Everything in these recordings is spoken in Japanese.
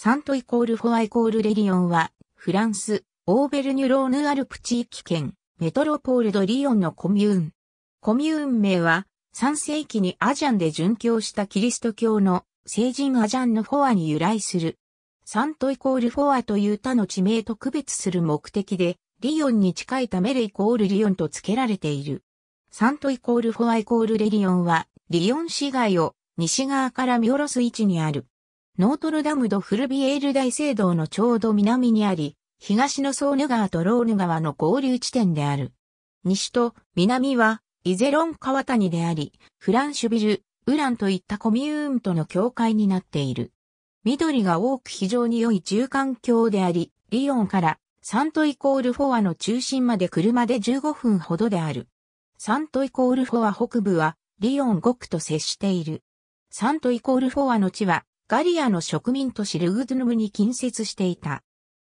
サントイコールフォアイコールレリオンは、フランス、オーベルニュローヌアルプ地域圏、メトロポールドリヨンのコミューン。コミューン名は、3世紀にアジャンで殉教したキリスト教の聖人アジャンのフォアに由来する。サントイコールフォアという他の地名と区別する目的で、リヨンに近いためレイコールリヨンと付けられている。サントイコールフォアイコールレリオンは、リヨン市街を西側から見下ろす位置にある。ノートルダム・ド・フルビエール大聖堂のちょうど南にあり、東のソーヌ川とローヌ川の合流地点である。西と南はイゼロン川谷であり、フランシュビル、ウランといったコミューンとの境界になっている。緑が多く非常に良い中間境であり、リヨンからサントイコールフォアの中心まで車で15分ほどである。サントイコールフォア北部はリヨン5区と接している。サントイコールフォアの地はガリアの植民都市ルグドゥヌムに近接していた。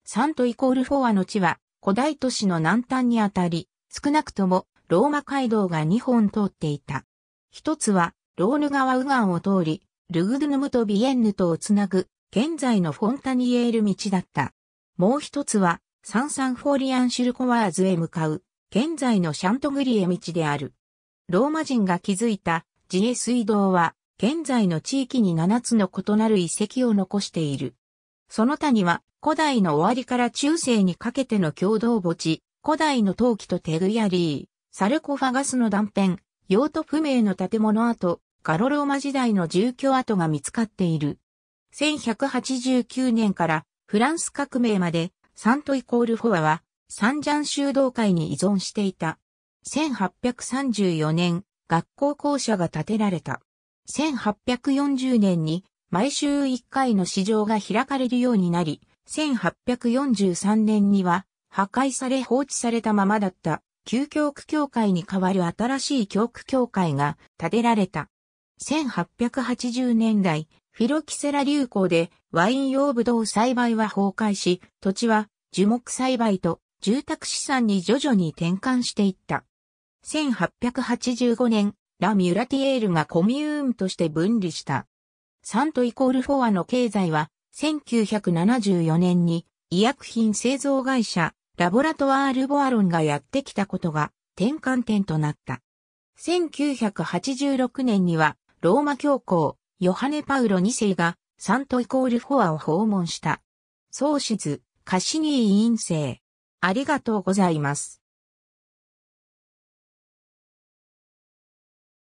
サントイコールフォアの地は古代都市の南端にあたり、少なくともローマ街道が2本通っていた。一つはローヌ川右岸を通り、ルグドゥヌムとビエンヌとをつなぐ現在のフォンタニエール道だった。もう一つはサンサンフォーリアンシュルコワーズへ向かう現在のシャントグリエ道である。ローマ人が築いた自衛水道は現在の地域に7つの異なる遺跡を残している。その他には、古代の終わりから中世にかけての共同墓地、古代の陶器とテグヤリー、サルコファガスの断片、用途不明の建物跡、ガロローマ時代の住居跡が見つかっている。1189年からフランス革命までサントイコールフォアはサンジャン修道会に依存していた。1834年、学校校舎が建てられた。1840年に毎週1回の市場が開かれるようになり、1843年には破壊され放置されたままだった旧教区教会に代わる新しい教区教会が建てられた。1880年代、フィロキセラ流行でワイン用ブドウ栽培は崩壊し、土地は樹木栽培と住宅資産に徐々に転換していった。1885年、ラ・ミュラティエールがコミューンとして分離した。サントイコールフォアの経済は、1974年に医薬品製造会社、ラボラトワール・ボアロンがやってきたことが転換点となった。1986年には、ローマ教皇、ヨハネ・パウロ2世が、サントイコールフォアを訪問した。創始図、カシニー委員生。ありがとうございます。